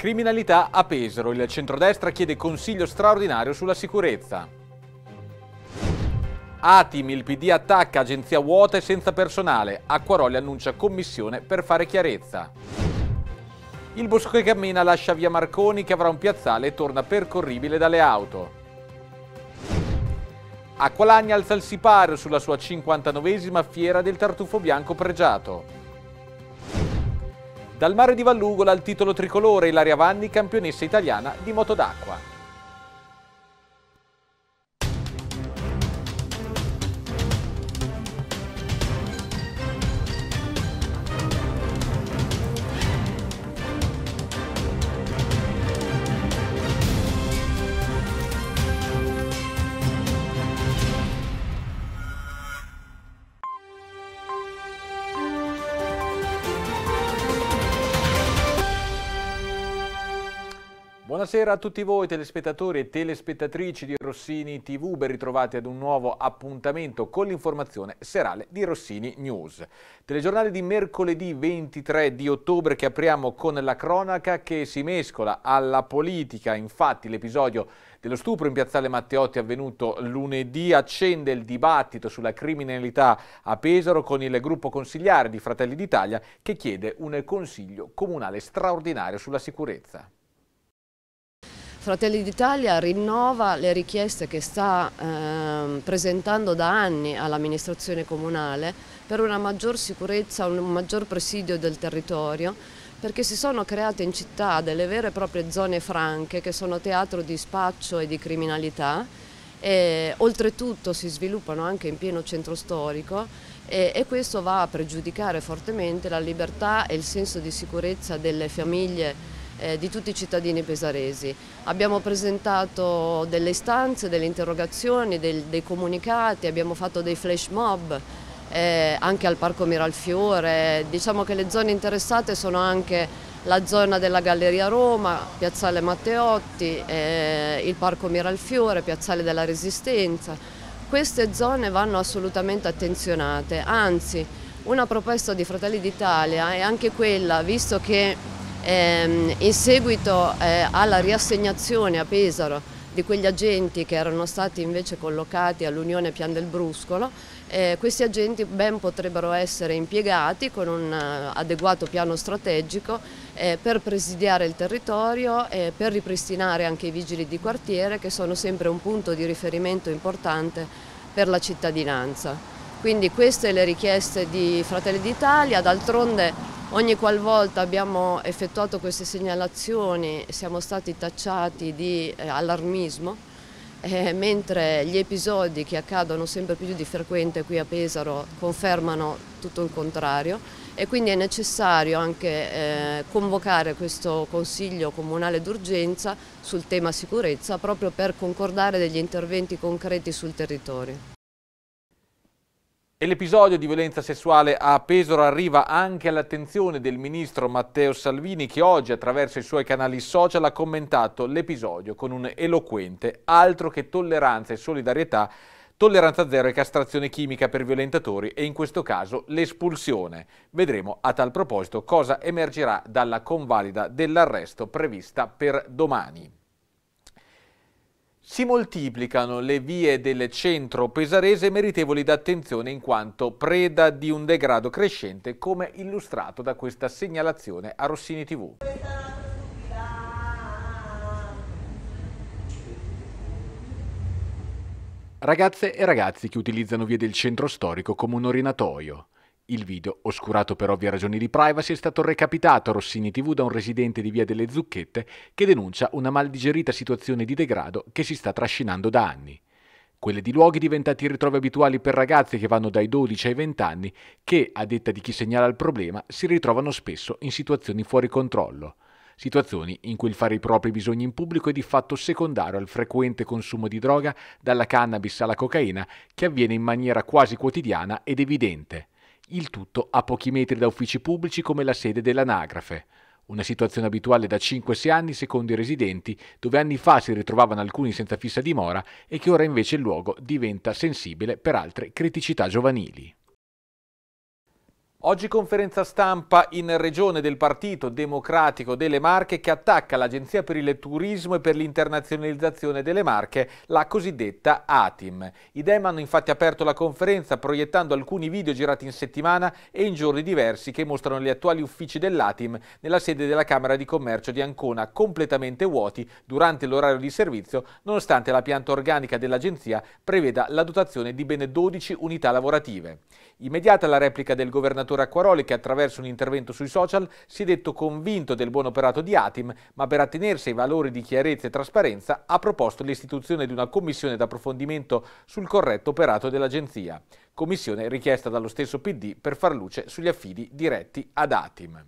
Criminalità a Pesaro. Il centrodestra chiede consiglio straordinario sulla sicurezza. Atim, il PD attacca agenzia vuota e senza personale. Acquaroli annuncia commissione per fare chiarezza. Il bosco che cammina lascia via Marconi che avrà un piazzale e torna percorribile dalle auto. Acqualagna alza il sipario sulla sua 59esima fiera del tartufo bianco pregiato. Dal mare di Vallugola al titolo tricolore, Ilaria Vanni, campionessa italiana di moto d'acqua. Buonasera a tutti voi telespettatori e telespettatrici di Rossini TV, ben ritrovati ad un nuovo appuntamento con l'informazione serale di Rossini News. Telegiornale di mercoledì 23 di ottobre che apriamo con la cronaca che si mescola alla politica, infatti l'episodio dello stupro in piazzale Matteotti avvenuto lunedì accende il dibattito sulla criminalità a Pesaro con il gruppo consigliare di Fratelli d'Italia che chiede un consiglio comunale straordinario sulla sicurezza. Fratelli d'Italia rinnova le richieste che sta eh, presentando da anni all'amministrazione comunale per una maggior sicurezza, un maggior presidio del territorio perché si sono create in città delle vere e proprie zone franche che sono teatro di spaccio e di criminalità e oltretutto si sviluppano anche in pieno centro storico e, e, questo va a pregiudicare fortemente la libertà e il senso di sicurezza delle famiglie eh, di tutti i cittadini pesaresi. Abbiamo presentato delle istanze, delle interrogazioni, del, dei comunicati, abbiamo fatto dei flash mob eh, anche al Parco Miralfiore. Diciamo che le zone interessate sono anche la zona della Galleria Roma, Piazzale Matteotti, eh, il Parco Miralfiore, Piazzale della Resistenza. Queste zone vanno assolutamente attenzionate, anzi una proposta di Fratelli d'Italia è anche quella, visto che Ehm, in seguito eh, alla riassegnazione a Pesaro di quegli agenti che erano stati invece collocati all'Unione Pian del Bruscolo, eh, questi agenti ben potrebbero essere impiegati con un eh, adeguato piano strategico per presidiare il territorio, e per ripristinare anche i vigili di quartiere che sono sempre un punto di riferimento importante per la cittadinanza. Quindi queste le richieste di Fratelli d'Italia, d'altronde Ogni qualvolta abbiamo effettuato queste segnalazioni siamo stati tacciati di eh, allarmismo, eh, mentre gli episodi che accadono sempre più di frequente qui a Pesaro confermano tutto il contrario e quindi è necessario anche eh, convocare questo Consiglio Comunale d'urgenza sul tema sicurezza proprio per concordare degli interventi concreti sul territorio. E l'episodio di violenza sessuale a Pesaro arriva anche all'attenzione del ministro Matteo Salvini che oggi attraverso i suoi canali social ha commentato l'episodio con un eloquente altro che tolleranza e solidarietà, tolleranza zero e castrazione chimica per violentatori e in questo caso l'espulsione. Vedremo a tal proposito cosa emergerà dalla convalida dell'arresto prevista per domani. Si moltiplicano le vie del centro pesarese meritevoli d'attenzione in quanto preda di un degrado crescente come illustrato da questa segnalazione a Rossini TV. Ragazze e ragazzi che utilizzano vie del centro storico come un orinatoio. Il video, oscurato per ovvie ragioni di privacy, è stato recapitato a Rossini TV da un residente di Via delle Zucchette che denuncia una maldigerita situazione di degrado che si sta trascinando da anni. Quelle di luoghi diventati ritrovi abituali per ragazzi che vanno dai 12 ai 20 anni che, a detta di chi segnala il problema, si ritrovano spesso in situazioni fuori controllo situazioni in cui il fare i propri bisogni in pubblico è di fatto secondario al frequente consumo di droga, dalla cannabis alla cocaina, che avviene in maniera quasi quotidiana ed evidente il tutto a pochi metri da uffici pubblici come la sede dell'anagrafe. Una situazione abituale da 5-6 anni secondo i residenti, dove anni fa si ritrovavano alcuni senza fissa dimora e che ora invece il luogo diventa sensibile per altre criticità giovanili. Oggi conferenza stampa in regione del Partito Democratico delle Marche che attacca l'Agenzia per il Turismo e per l'Internazionalizzazione delle Marche, la cosiddetta ATIM. I DEM hanno infatti aperto la conferenza proiettando alcuni video girati in settimana e in giorni diversi che mostrano gli attuali uffici dell'ATIM nella sede della Camera di Commercio di Ancona completamente vuoti durante l'orario di servizio nonostante la pianta organica dell'Agenzia preveda la dotazione di ben 12 unità lavorative. Immediata la replica del governatore senatore Acquaroli che attraverso un intervento sui social si è detto convinto del buon operato di Atim, ma per attenersi ai valori di chiarezza e trasparenza ha proposto l'istituzione di una commissione d'approfondimento sul corretto operato dell'Agenzia, commissione richiesta dallo stesso PD per far luce sugli affidi diretti ad Atim.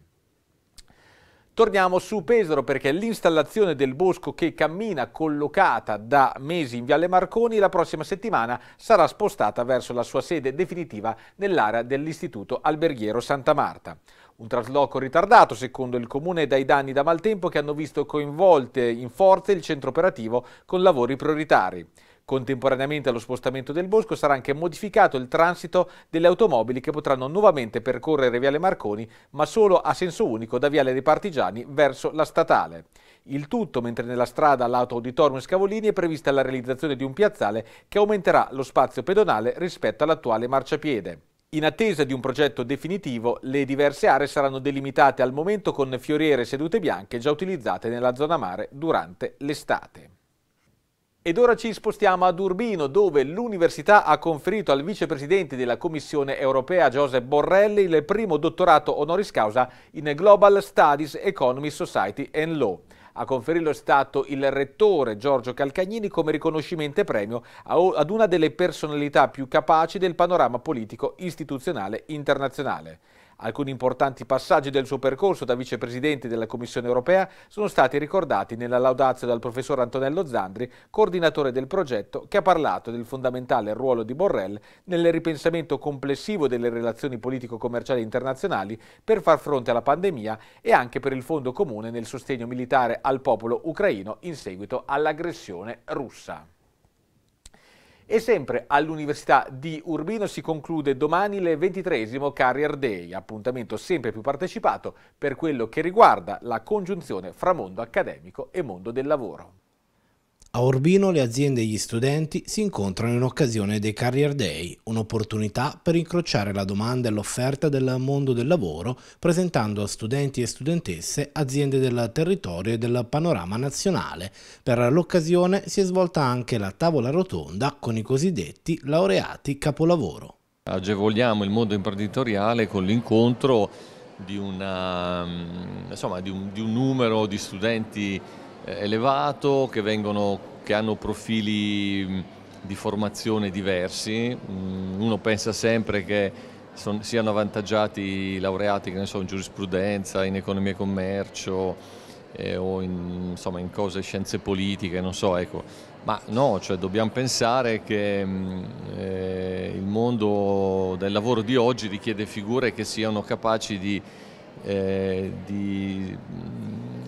Torniamo su Pesaro perché l'installazione del bosco che cammina collocata da mesi in Viale Marconi la prossima settimana sarà spostata verso la sua sede definitiva nell'area dell'Istituto Alberghiero Santa Marta. Un trasloco ritardato, secondo il comune, dai danni da maltempo che hanno visto coinvolte in forze il centro operativo con lavori prioritari. Contemporaneamente allo spostamento del bosco sarà anche modificato il transito delle automobili che potranno nuovamente percorrere Viale Marconi, ma solo a senso unico da Viale dei Partigiani verso la statale. Il tutto mentre nella strada lato Auditorium Scavolini è prevista la realizzazione di un piazzale che aumenterà lo spazio pedonale rispetto all'attuale marciapiede. In attesa di un progetto definitivo, le diverse aree saranno delimitate al momento con fioriere e sedute bianche già utilizzate nella zona mare durante l'estate. Ed ora ci spostiamo ad Urbino, dove l'università ha conferito al vicepresidente della Commissione europea Giuseppe Borrelli il primo dottorato honoris causa in Global Studies Economy, Society and Law. A conferirlo è stato il rettore Giorgio Calcagnini come riconoscimento e premio ad una delle personalità più capaci del panorama politico istituzionale internazionale. Alcuni importanti passaggi del suo percorso da vicepresidente della Commissione europea sono stati ricordati nella laudazio dal professor Antonello Zandri, coordinatore del progetto, che ha parlato del fondamentale ruolo di Borrell nel ripensamento complessivo delle relazioni politico-commerciali internazionali per far fronte alla pandemia e anche per il Fondo Comune nel sostegno militare al popolo ucraino in seguito all'aggressione russa. E sempre all'Università di Urbino si conclude domani il 23 Career Day, appuntamento sempre più partecipato per quello che riguarda la congiunzione fra mondo accademico e mondo del lavoro. A Urbino le aziende e gli studenti si incontrano in occasione dei Career Day, un'opportunità per incrociare la domanda e l'offerta del mondo del lavoro, presentando a studenti e studentesse aziende del territorio e del panorama nazionale. Per l'occasione si è svolta anche la tavola rotonda con i cosiddetti laureati capolavoro. Agevoliamo il mondo imprenditoriale con l'incontro di, mm, di, un, di un numero di studenti eh, elevato, che, vengono, che hanno profili di formazione diversi. Mm, uno pensa sempre che son, siano avvantaggiati i laureati che ne so, in giurisprudenza, in economia e commercio eh, o in, insomma, in cose scienze politiche, non so, ecco. Ma no, cioè dobbiamo pensare che eh, il mondo del lavoro di oggi richiede figure che siano capaci di, eh, di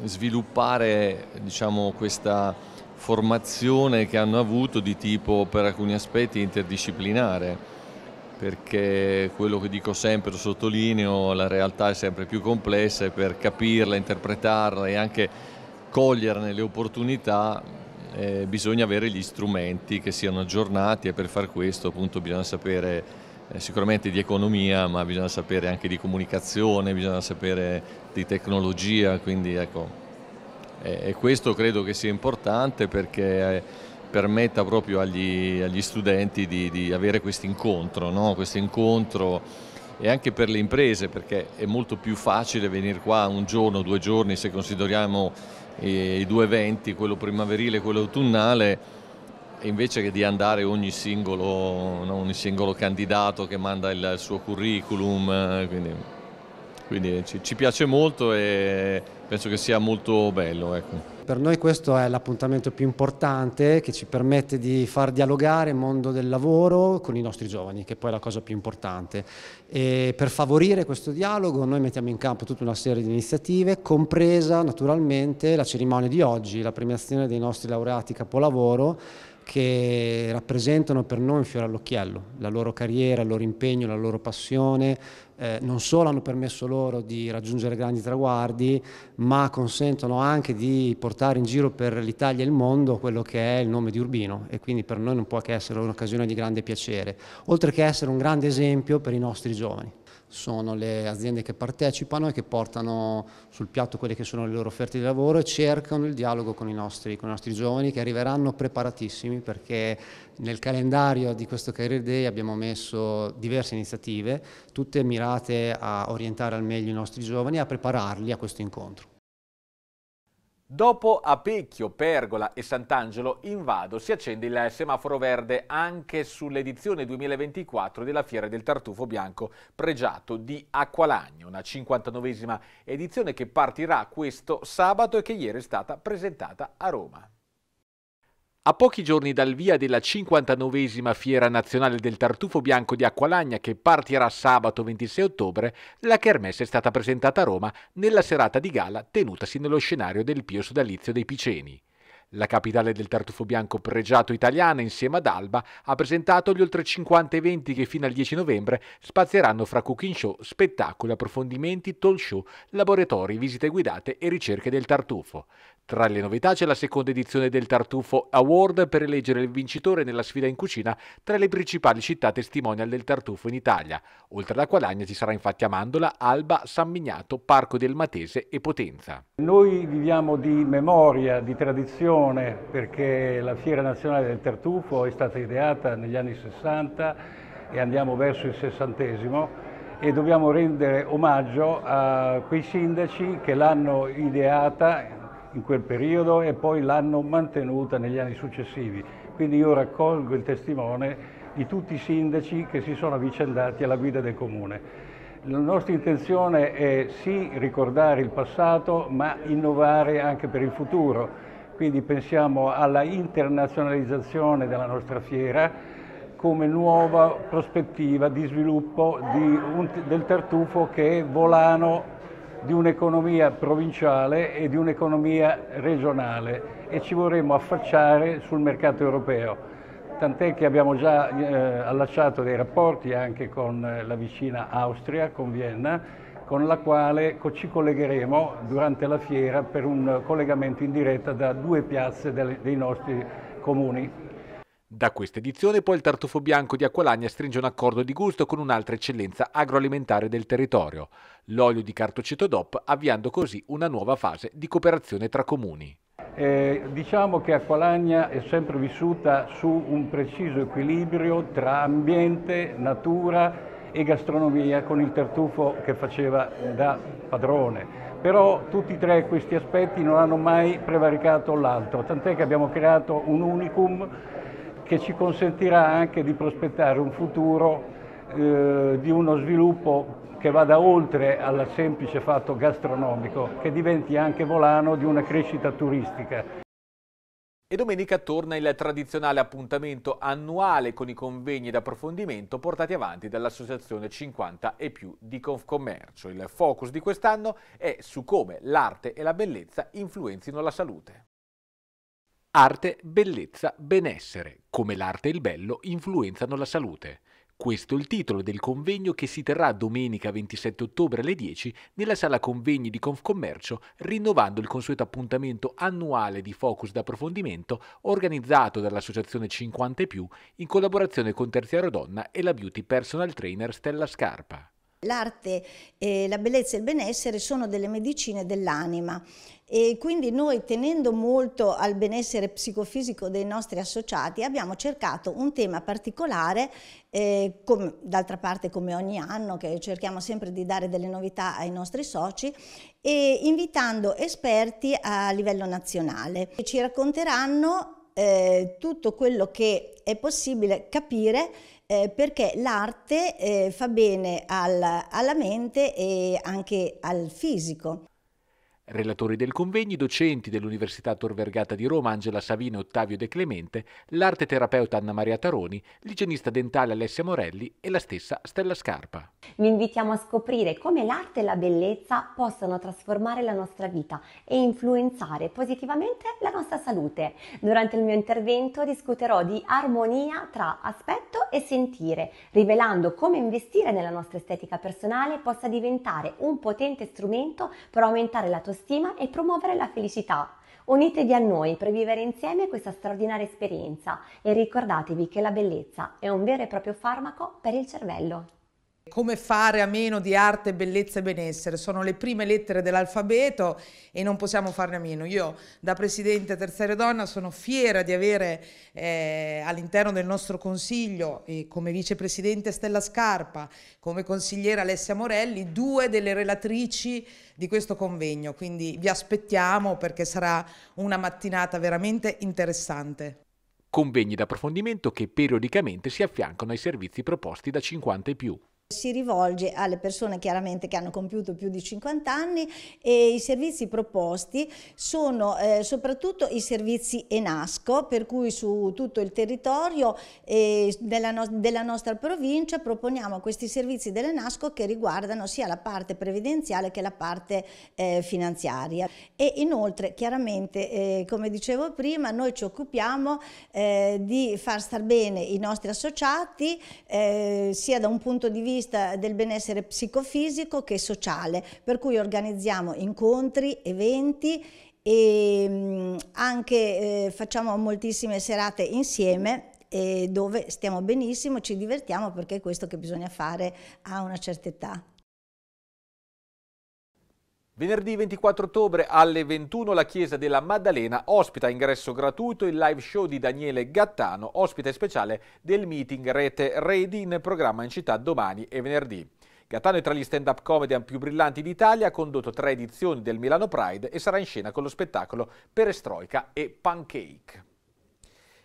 sviluppare diciamo, questa formazione che hanno avuto di tipo per alcuni aspetti interdisciplinare perché quello che dico sempre, lo sottolineo, la realtà è sempre più complessa e per capirla, interpretarla e anche coglierne le opportunità eh, bisogna avere gli strumenti che siano aggiornati e per far questo appunto bisogna sapere eh, sicuramente di economia, ma bisogna sapere anche di comunicazione, bisogna sapere di tecnologia, quindi ecco, e questo credo che sia importante perché eh, permetta proprio agli, agli studenti di, di avere questo incontro, no? questo incontro e anche per le imprese perché è molto più facile venire qua un giorno, due giorni se consideriamo eh, i due eventi, quello primaverile e quello autunnale, invece che di andare ogni singolo, ogni singolo candidato che manda il, suo curriculum, eh, quindi, quindi ci, ci, piace molto e penso che sia molto bello. Ecco. Per noi questo è l'appuntamento più importante che ci permette di far dialogare il mondo del lavoro con i nostri giovani, che poi è la cosa più importante. E per favorire questo dialogo noi mettiamo in campo tutta una serie di iniziative, compresa naturalmente la cerimonia di oggi, la premiazione dei nostri laureati capolavoro, che rappresentano per noi un fiore all'occhiello, la loro carriera, il loro impegno, la loro passione, eh, non solo hanno permesso loro di raggiungere grandi traguardi, ma consentono anche di portare in giro per l'Italia e il mondo quello che è il nome di Urbino e quindi per noi non può che essere un'occasione di grande piacere, oltre che essere un grande esempio per i nostri giovani sono le aziende che partecipano e che portano sul piatto quelle che sono le loro offerte di lavoro e cercano il dialogo con i nostri, con i nostri giovani che arriveranno preparatissimi perché nel calendario di questo Career Day abbiamo messo diverse iniziative, tutte mirate a orientare al meglio i nostri giovani e a prepararli a questo incontro. Dopo Apecchio, Pergola e Sant'Angelo in Vado si accende il semaforo verde anche sull'edizione 2024 della Fiera del Tartufo Bianco Pregiato di Acqualagno, una 59esima edizione che partirà questo sabato e che ieri è stata presentata a Roma. A pochi giorni dal via della 59esima Fiera Nazionale del Tartufo Bianco di Acqualagna, che partirà sabato 26 ottobre, la kermesse è stata presentata a Roma nella serata di gala tenutasi nello scenario del Pio Sodalizio dei Piceni. La capitale del tartufo bianco pregiato italiana, insieme ad Alba, ha presentato gli oltre 50 eventi che fino al 10 novembre spazieranno fra cooking show, spettacoli, approfondimenti, talk show, laboratori, visite guidate e ricerche del tartufo. Tra le novità c'è la seconda edizione del Tartufo Award per eleggere il vincitore nella sfida in cucina tra le principali città testimonial del tartufo in Italia. Oltre alla Quadagna ci sarà infatti Amandola, Alba, San Mignato, Parco del Matese e Potenza. Noi viviamo di memoria, di tradizione, perché la Fiera Nazionale del Tartufo è stata ideata negli anni 60 e andiamo verso il sessantesimo e dobbiamo rendere omaggio a quei sindaci che l'hanno ideata in quel periodo e poi l'hanno mantenuta negli anni successivi. Quindi io raccolgo il testimone di tutti i sindaci che si sono avvicendati alla guida del comune. La nostra intenzione è sì ricordare il passato ma innovare anche per il futuro, quindi pensiamo alla internazionalizzazione della nostra fiera come nuova prospettiva di sviluppo di un, del tartufo che è volano di un'economia provinciale e di un'economia regionale e ci vorremmo affacciare sul mercato europeo. Tant'è che abbiamo già eh, allacciato dei rapporti anche con eh, la vicina Austria, con Vienna, con la quale co ci collegheremo durante la fiera per un collegamento in diretta da due piazze dei nostri comuni. Da questa edizione poi il tartufo bianco di Aqualagna stringe un accordo di gusto con un'altra eccellenza agroalimentare del territorio, l'olio di cartoceto DOP, avviando così una nuova fase di cooperazione tra comuni. Eh, diciamo che Aqualagna è sempre vissuta su un preciso equilibrio tra ambiente, natura e gastronomia con il tartufo che faceva da padrone però tutti e tre questi aspetti non hanno mai prevaricato l'altro, tant'è che abbiamo creato un unicum che ci consentirà anche di prospettare un futuro eh, di uno sviluppo che vada oltre al semplice fatto gastronomico, che diventi anche volano di una crescita turistica. E domenica torna il tradizionale appuntamento annuale con i convegni d'approfondimento portati avanti dall'Associazione 50 e più di Confcommercio. Il focus di quest'anno è su come l'arte e la bellezza influenzino la salute. Arte, bellezza, benessere, come l'arte e il bello influenzano la salute. Questo è il titolo del convegno che si terrà domenica 27 ottobre alle 10 nella sala convegni di Confcommercio, rinnovando il consueto appuntamento annuale di focus d'approfondimento organizzato dall'associazione 50 e più in collaborazione con Terziaro Donna e la beauty personal trainer Stella Scarpa l'arte, eh, la bellezza e il benessere sono delle medicine dell'anima e quindi noi tenendo molto al benessere psicofisico dei nostri associati abbiamo cercato un tema particolare, eh, d'altra parte come ogni anno che cerchiamo sempre di dare delle novità ai nostri soci, e invitando esperti a livello nazionale. che Ci racconteranno eh, tutto quello che è possibile capire eh, perché l'arte eh, fa bene al, alla mente e anche al fisico. Relatori del convegno, docenti dell'Università Tor Vergata di Roma Angela Savino e Ottavio De Clemente, l'arte terapeuta Anna Maria Taroni, l'igienista dentale Alessia Morelli e la stessa Stella Scarpa. Vi invitiamo a scoprire come l'arte e la bellezza possono trasformare la nostra vita e influenzare positivamente la nostra salute. Durante il mio intervento discuterò di armonia tra aspetto e sentire, rivelando come investire nella nostra estetica personale possa diventare un potente strumento per aumentare la tua l'autostima e promuovere la felicità. Unitevi a noi per vivere insieme questa straordinaria esperienza e ricordatevi che la bellezza è un vero e proprio farmaco per il cervello. Come fare a meno di arte, bellezza e benessere? Sono le prime lettere dell'alfabeto e non possiamo farne a meno. Io da Presidente Terzaria Donna sono fiera di avere eh, all'interno del nostro Consiglio e come Vicepresidente Stella Scarpa, come consigliera Alessia Morelli, due delle relatrici di questo convegno. Quindi vi aspettiamo perché sarà una mattinata veramente interessante convegni d'approfondimento che periodicamente si affiancano ai servizi proposti da 50 e più si rivolge alle persone chiaramente che hanno compiuto più di 50 anni e i servizi proposti sono eh, soprattutto i servizi Enasco per cui su tutto il territorio eh, della, no della, nostra provincia proponiamo questi servizi dell'Enasco che riguardano sia la parte previdenziale che la parte eh, finanziaria e inoltre chiaramente eh, come dicevo prima noi ci occupiamo eh, di far star bene i nostri associati eh, sia da un punto di vista vista del benessere psicofisico che sociale, per cui organizziamo incontri, eventi e mm, anche eh, facciamo moltissime serate insieme eh, dove stiamo benissimo, ci divertiamo perché è questo che bisogna fare a una certa età. Venerdì 24 ottobre alle 21 la Chiesa della Maddalena ospita ingresso gratuito il live show di Daniele Gattano, ospite speciale del meeting Rete Ready in programma in città domani e venerdì. Gattano è tra gli stand-up comedian più brillanti d'Italia, ha condotto tre edizioni del Milano Pride e sarà in scena con lo spettacolo Perestroica e Pancake.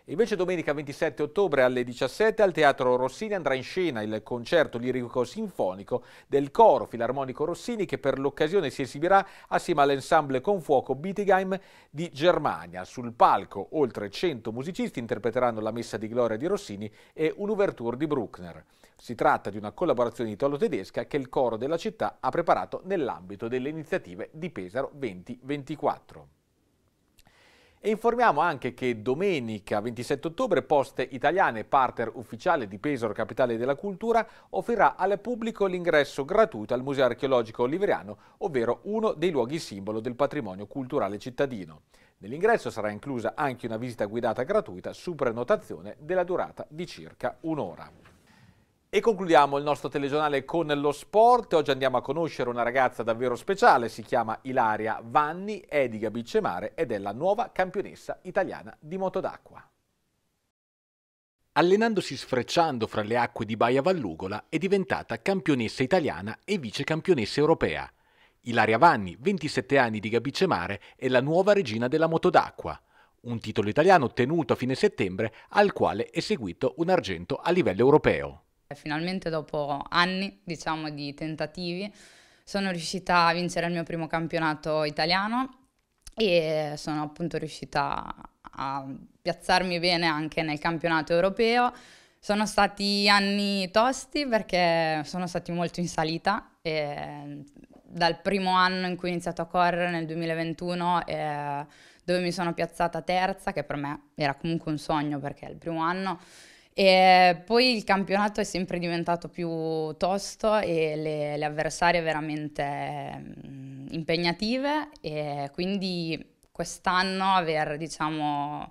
Invece domenica 27 ottobre alle 17 al Teatro Rossini andrà in scena il concerto lirico-sinfonico del coro filarmonico Rossini che per l'occasione si esibirà assieme all'ensemble con fuoco Bietigheim di Germania. Sul palco oltre 100 musicisti interpreteranno la messa di gloria di Rossini e un'ouverture di Bruckner. Si tratta di una collaborazione italo-tedesca che il coro della città ha preparato nell'ambito delle iniziative di Pesaro 2024. E informiamo anche che domenica 27 ottobre Poste Italiane, partner ufficiale di Pesaro Capitale della Cultura, offrirà al pubblico l'ingresso gratuito al Museo Archeologico Oliveriano, ovvero uno dei luoghi simbolo del patrimonio culturale cittadino. Nell'ingresso sarà inclusa anche una visita guidata gratuita su prenotazione della durata di circa un'ora. E concludiamo il nostro telegiornale con lo sport. Oggi andiamo a conoscere una ragazza davvero speciale, si chiama Ilaria Vanni, è di Gabicemare ed è la nuova campionessa italiana di moto d'acqua. Allenandosi sfrecciando fra le acque di Baia Vallugola è diventata campionessa italiana e vice campionessa europea. Ilaria Vanni, 27 anni di Gabicemare, è la nuova regina della moto d'acqua un titolo italiano ottenuto a fine settembre al quale è seguito un argento a livello europeo. Finalmente dopo anni, diciamo, di tentativi, sono riuscita a vincere il mio primo campionato italiano e sono appunto riuscita a piazzarmi bene anche nel campionato europeo. Sono stati anni tosti perché sono stati molto in salita e dal primo anno in cui ho iniziato a correre nel 2021 eh, dove mi sono piazzata terza, che per me era comunque un sogno perché il primo anno e poi il campionato è sempre diventato più tosto e le, le avversarie veramente mm, impegnative e quindi quest'anno aver, diciamo,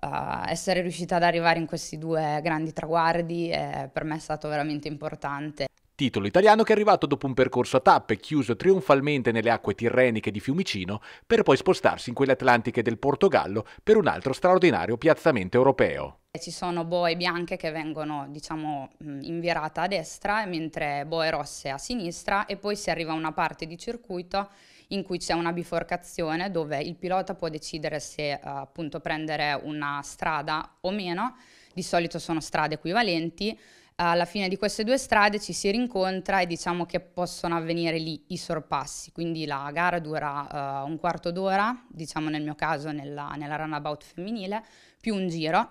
uh, essere riuscita ad arrivare in questi due grandi traguardi eh, per me è stato veramente importante titolo italiano che è arrivato dopo un percorso a tappe chiuso trionfalmente nelle acque tirreniche di Fiumicino per poi spostarsi in quelle atlantiche del Portogallo per un altro straordinario piazzamento europeo. Eh, ci sono boe bianche che vengono diciamo mm, invierate a destra mentre boe rosse a sinistra e poi si arriva a una parte di circuito in cui c'è una biforcazione dove il pilota può decidere se eh, appunto prendere una strada o meno, di solito sono strade equivalenti alla fine di queste due strade ci si rincontra e diciamo che possono avvenire lì i sorpassi, quindi la gara dura uh, un quarto d'ora, diciamo nel mio caso nella, nella runabout femminile, più un giro.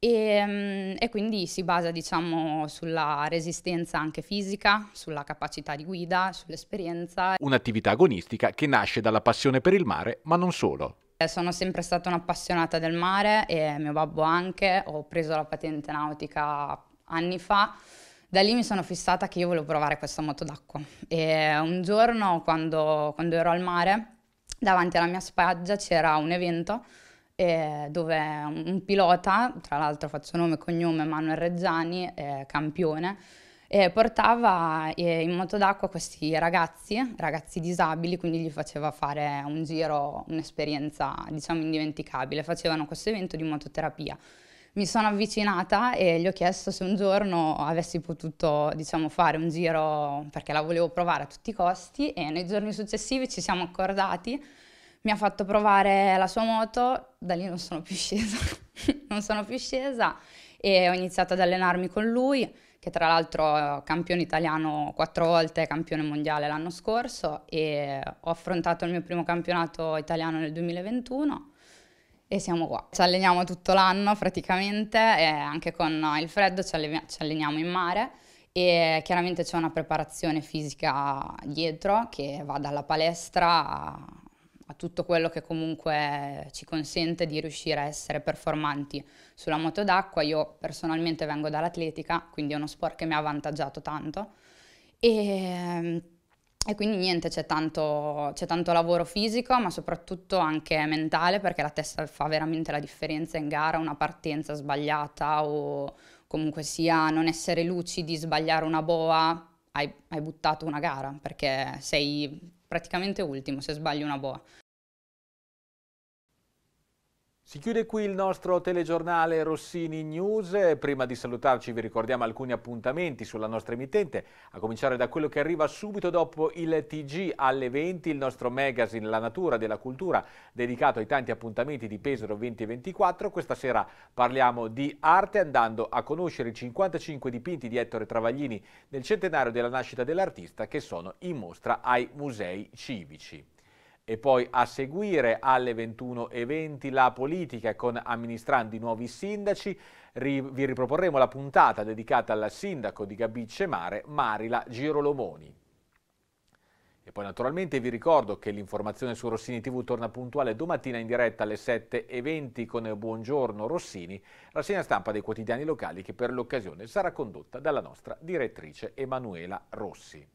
E, ehm, e, quindi si basa diciamo sulla resistenza anche fisica, sulla capacità di guida, sull'esperienza. Un'attività agonistica che nasce dalla passione per il mare, ma non solo. Eh, sono sempre stata un'appassionata del mare e mio babbo anche, ho preso la patente nautica anni fa, da lì mi sono fissata che io volevo provare questa moto d'acqua. E un giorno, quando, quando ero al mare, davanti alla mia spiaggia c'era un evento dove un pilota, tra l'altro faccio nome e cognome Manuel Reggiani, eh, campione, eh, portava in moto d'acqua questi ragazzi, ragazzi disabili, quindi gli faceva fare un giro, un'esperienza diciamo indimenticabile. Facevano questo evento di mototerapia mi sono avvicinata e gli ho chiesto se un giorno avessi potuto diciamo, fare un giro perché la volevo provare a tutti i costi e nei giorni successivi ci siamo accordati, mi ha fatto provare la sua moto, da lì non sono più scesa, non sono più scesa e ho iniziato ad allenarmi con lui che tra l'altro è campione italiano quattro volte, campione mondiale l'anno scorso e ho affrontato il mio primo campionato italiano nel 2021 e siamo qua. Ci alleniamo tutto l'anno praticamente, anche con il freddo ci, alle- ci alleniamo in mare e chiaramente c'è una preparazione fisica dietro che va dalla palestra a, a tutto quello che comunque ci consente di riuscire a essere performanti sulla moto d'acqua. Io personalmente vengo dall'atletica, quindi è uno sport che mi ha avvantaggiato tanto e e quindi niente, c'è tanto, c'è tanto, lavoro fisico, ma soprattutto anche mentale, perché la testa fa veramente la differenza in gara, una partenza sbagliata o comunque sia non essere lucidi, sbagliare una boa, hai, hai buttato una gara, perché sei praticamente ultimo se sbagli una boa. Si chiude qui il nostro telegiornale Rossini News. Prima di salutarci vi ricordiamo alcuni appuntamenti sulla nostra emittente, a cominciare da quello che arriva subito dopo il TG alle 20, il nostro magazine La Natura della Cultura, dedicato ai tanti appuntamenti di Pesaro 2024. Questa sera parliamo di arte andando a conoscere i 55 dipinti di Ettore Travaglini nel centenario della nascita dell'artista che sono in mostra ai musei civici. E poi a seguire alle 21.20 la politica con amministrando i nuovi sindaci. vi riproporremo la puntata dedicata al sindaco di Gabicce Mare, Marila Girolomoni. E poi naturalmente vi ricordo che l'informazione su Rossini TV torna puntuale domattina in diretta alle 7.20 con Buongiorno Rossini, rassegna stampa dei quotidiani locali che per l'occasione sarà condotta dalla nostra direttrice Emanuela Rossi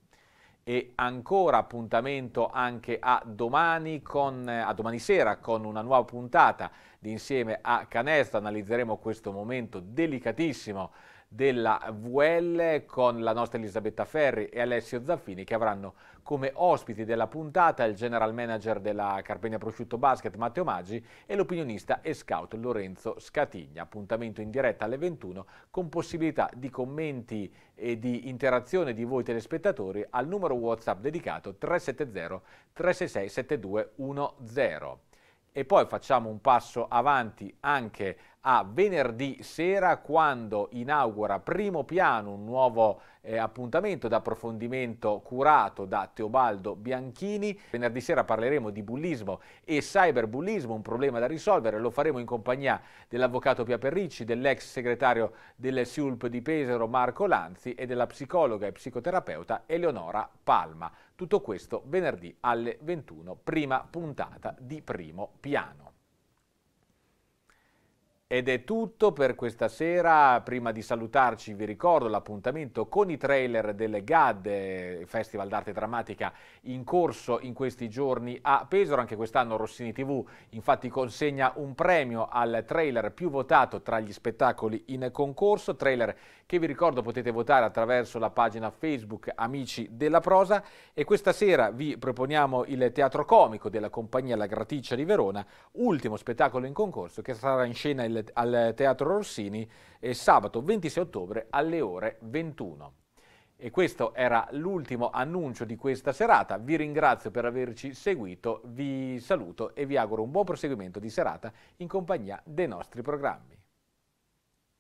e ancora appuntamento anche a domani, con, a domani sera con una nuova puntata di Insieme a Canesta. Analizzeremo questo momento delicatissimo della VL con la nostra Elisabetta Ferri e Alessio Zaffini che avranno come ospiti della puntata il general manager della Carpegna Prosciutto Basket Matteo Maggi e l'opinionista e scout Lorenzo Scatigna. Appuntamento in diretta alle 21 con possibilità di commenti e di interazione di voi telespettatori al numero WhatsApp dedicato 370 366 7210 e poi facciamo un passo avanti anche a venerdì sera quando inaugura primo piano un nuovo eh, appuntamento d'approfondimento curato da Teobaldo Bianchini. Venerdì sera parleremo di bullismo e cyberbullismo, un problema da risolvere. Lo faremo in compagnia dell'avvocato Pia Perricci, dell'ex segretario del SIULP di Pesaro Marco Lanzi e della psicologa e psicoterapeuta Eleonora Palma. Tutto questo venerdì alle 21, prima puntata di primo piano. Ed è tutto per questa sera, prima di salutarci vi ricordo l'appuntamento con i trailer delle GAD, Festival d'arte drammatica in corso in questi giorni a Pesaro, anche quest'anno Rossini TV infatti consegna un premio al trailer più votato tra gli spettacoli in concorso, trailer che vi ricordo potete votare attraverso la pagina Facebook Amici della Prosa e questa sera vi proponiamo il teatro comico della compagnia La Graticcia di Verona, ultimo spettacolo in concorso che sarà in scena il, al Teatro Rossini eh, sabato 26 ottobre alle ore 21. E questo era l'ultimo annuncio di questa serata. Vi ringrazio per averci seguito, vi saluto e vi auguro un buon proseguimento di serata in compagnia dei nostri programmi.